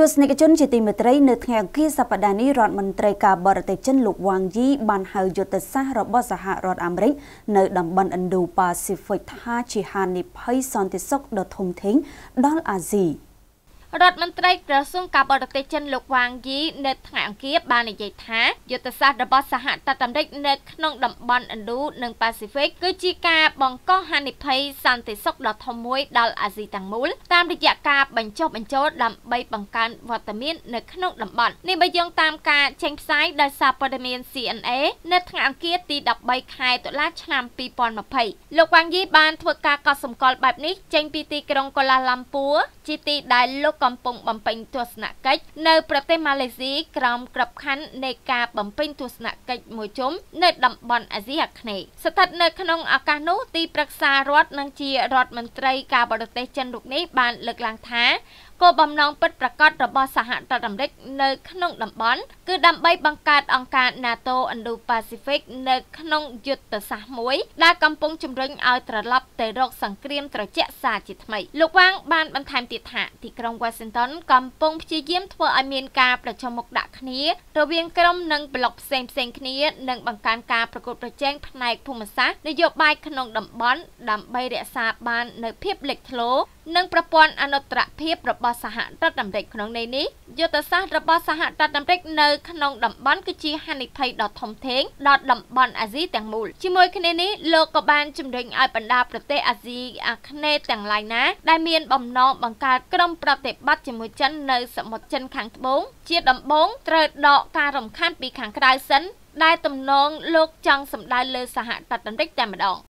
ទស្សនិកជនជាទីមេត្រីនៅថ្ងៃអង្គារសប្តាហ៍នេះរដ្ឋមន្ត្រីការបរទេសចិនលោកវ៉ាងយីបានហៅយុទ្ធសាស្ត្ររបស់សហរដ្ឋអាមេរិកនៅតំបន់ Indo-Pacific ថាជាហានិភ័យសន្តិសុខដ៏ធំធេងដល់អាស៊ី។រដ្ឋមន្ត្រីក្រសួងការបរទេសចិនលោកវ៉ាងយីនៅថ្ងៃអង្គារបាននិយាយថាយុទ្ធសាស្ត្ររបស់សហរដ្ឋអាមេរិកនៅក្នុងតំបន់ឥណ្ឌូនិងប៉ាស៊ីហ្វិកគឺជាការបង្កហានិភ័យសន្តិសុខដ៏ធំមួយដល់អាស៊ីទាំងមូលតាមរយៈការបញ្ចុះបញ្ចូលដើម្បីបង្កើនវត្តមាននៅក្នុងតំបន់នេះបើយោងតាមការចេញផ្សាយដោយសារព័ត៌មាន CNA នៅថ្ងៃអង្គារទី13ខែតុលាឆ្នាំ2020លោកវ៉ាងយីបានធ្វើការកត់សម្គាល់បែបនេះចេញពីទីក្រុងកូឡាឡាំពួរជាទីដែលលោកកំពុងបំពេញទស្សនកិច្ចនៅប្រទេសម៉ាឡេស៊ីក្រោមក្របខ័ណ្ឌនៃការបំពេញទស្សនកិច្ចមួយជុំនៅតំបន់អាស៊ីអាគ្នេយ៍ស្ថិតនៅក្នុងឱកាសនោះទីប្រឹក្សារដ្ឋនិងជារដ្ឋមន្ត្រីការបរទេសចិនរូបនេះបាន លើកឡើងថាគោលបំណងពិតប្រាកដរបស់សហរដ្ឋអាមេរិកនៅក្នុងតំបន់គឺដើម្បីបង្កើតអង្គការ NATO Indo-Pacific នៅក្នុងយុទ្ធសាស្ត្រមួយដែលកំពុងជំរុញឲ្យត្រឡប់ទៅរកសង្គ្រាមត្រជាក់សាជាថ្មីលោកវ៉ាងបានបន្ថែមទៀតថាទីក្រុង Washington កំពុងព្យាយាមធ្វើឲ្យមានការប្រជុំមុខដាក់គ្នារវាងក្រុមនិងប្លុកផ្សេងផ្សេងគ្នានិងបង្កើនការប្រកួតប្រជែងផ្នែកភូមិសាស្ត្រនយោបាយក្នុងតំបន់ដើម្បីរក្សាបាននូវភាពលេចធ្លោនិងប្រព័ន្ធអនុត្តរភាពរបស់របស់សហរដ្ឋអាមេរិកក្នុងន័យនេះយុទ្ធសាស្ត្ររបស់សហរដ្ឋអាមេរិកនៅក្នុងតំបន់គឺជាហានិភ័យដ៏ធំធេងដល់តំបន់អាស៊ីទាំងមូលជាមួយគ្នានេះលោកក៏បានជំរុញឲ្យបណ្ដាប្រទេសអាស៊ីអាគ្នេយ៍ទាំងឡាយណា ដែលមានបំណងបង្កើតក្រុមប្រតិបត្តិជាមួយចិននៅសមុទ្រចិនខាងត្បូងជា ដំបូងត្រូវដកការរំខានពីខាងក្រៅសិនដែលទំនងលោកចង់សម្ដៅលើសហរដ្ឋអាមេរិកតែម្ដង